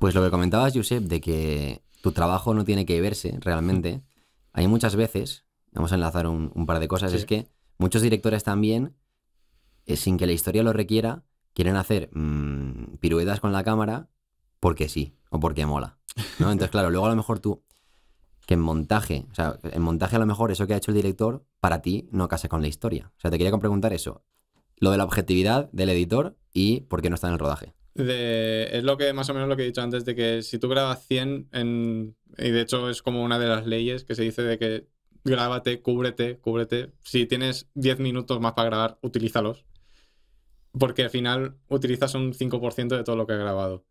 Pues lo que comentabas, Josep, de que tu trabajo no tiene que verse realmente. Hay muchas veces, vamos a enlazar un, par de cosas, es que muchos directores también, eh, sin que la historia lo requiera, quieren hacer mm, piruetas con la cámara porque sí o porque mola. ¿no? Entonces, claro, luego a lo mejor tú, que en montaje, o sea, en montaje a lo mejor eso que ha hecho el director, para ti no casa con la historia. O sea, te quería preguntar eso. Lo de la objetividad del editor y por qué no está en el rodaje es lo que más o menos lo que he dicho antes, de que si tú grabas 100, en, y de hecho es como una de las leyes que se dice de que grábate, cúbrete, cúbrete. Si tienes 10 minutos más para grabar, utilízalos. Porque al final utilizas un 5% de todo lo que has grabado.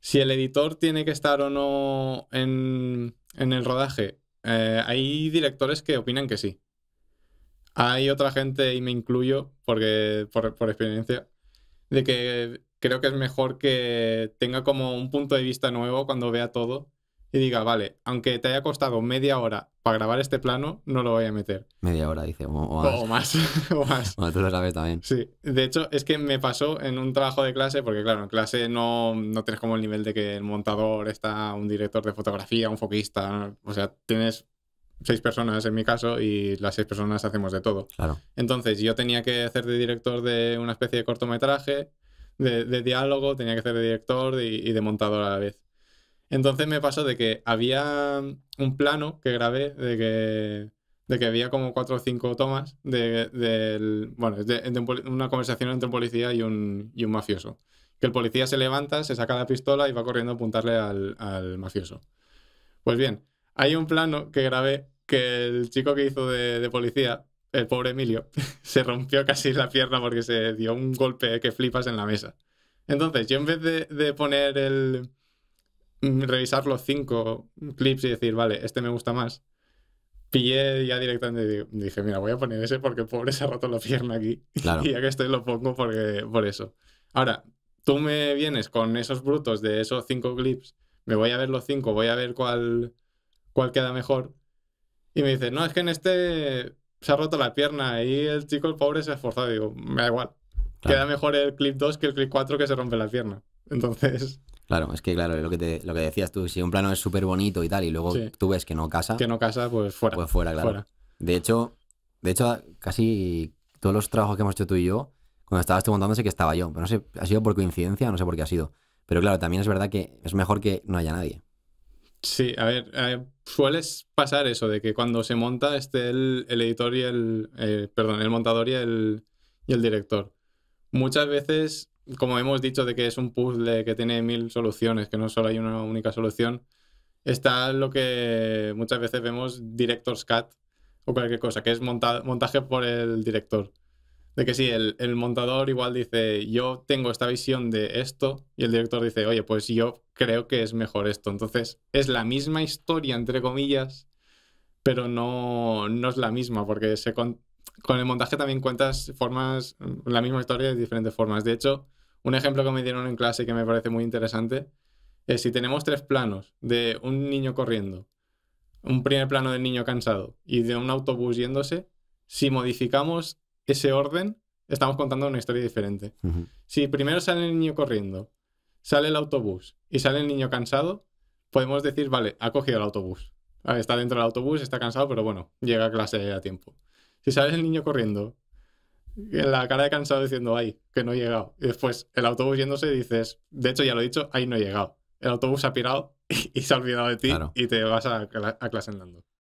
Si el editor tiene que estar o no en, el rodaje, eh, hay directores que opinan que sí. Hay otra gente, y me incluyo porque, por, por experiencia, de que creo que es mejor que tenga como un punto de vista nuevo cuando vea todo y diga, vale, aunque te haya costado media hora para grabar este plano, no lo voy a meter. Media hora, dice, o, más. o más. tú lo sabes también. Sí, de hecho, es que me pasó en un trabajo de clase, porque claro, en clase no, no tienes como el nivel de que el montador está, un director de fotografía, un foquista, o sea, tienes seis personas en mi caso y las seis personas hacemos de todo. Claro. Entonces yo tenía que hacer de director de una especie de cortometraje, de, diálogo, tenía que ser de director y, de montador a la vez. Entonces me pasó de que había un plano que grabé de que, de que había como cuatro o cinco tomas de, una conversación entre un policía y un, y un mafioso. Que el policía se levanta, se saca la pistola y va corriendo a apuntarle al, mafioso. Pues bien, hay un plano que grabé que el chico que hizo de, de, policía el pobre Emilio, se rompió casi la pierna porque se dio un golpe que flipas en la mesa. Entonces, yo en vez de, poner el. Mm, revisar los cinco clips y decir, vale, este me gusta más, pillé ya directamente dije, mira, voy a poner ese porque el pobre se ha roto la pierna aquí. Y ya que estoy lo pongo porque, por eso. Ahora, tú me vienes con esos brutos de esos cinco clips, me voy a ver los cinco, voy a ver cuál, cuál queda mejor. Y me dices, no, es que en este se ha roto la pierna y el chico, el pobre, se ha esforzado. Digo, me da igual. Queda mejor el clip 2 que el clip 4 que se rompe la pierna. Entonces. Claro, es que claro, lo que, lo que decías tú, si un plano es súper bonito y tal, y luego tú ves que no casa. Que no casa, pues fuera. Pues fuera, claro. De hecho, de hecho, casi todos los trabajos que hemos hecho tú y yo, cuando estabas tú montándose que estaba yo. Pero no sé, ha sido por coincidencia, no sé por qué ha sido. Pero claro, también es verdad que es mejor que no haya nadie. Sí, a ver, a eh, ver Suele pasar eso, de que cuando se monta esté el, editor y el, eh, perdón, el montador y el, director. Muchas veces, como hemos dicho, de que es un puzzle que tiene mil soluciones, que no solo hay una única solución, está lo que muchas veces vemos director's cut o cualquier cosa, que es montaje por el director de que sí, el, montador igual dice, yo tengo esta visión de esto, y el director dice, oye, pues yo creo que es mejor esto. Entonces, es la misma historia, entre comillas, pero no, no es la misma, porque con, con, el montaje también cuentas formas, la misma historia de diferentes formas. De hecho, un ejemplo que me dieron en clase que me parece muy interesante es si tenemos tres planos de un niño corriendo, un primer plano del niño cansado y de un autobús yéndose, si modificamos ese orden, estamos contando una historia diferente. Si primero sale el niño corriendo, sale el autobús y sale el niño cansado, podemos decir, vale, ha cogido el autobús. Ah, está dentro del autobús, está cansado, pero bueno, llega a clase a tiempo. Si sale el niño corriendo, la cara de cansado diciendo, ay, que no he llegado. Y después el autobús yéndose dices, de hecho ya lo he dicho, ay, no he llegado. El autobús ha pirado y, se ha olvidado de ti y te vas a, a clase andando.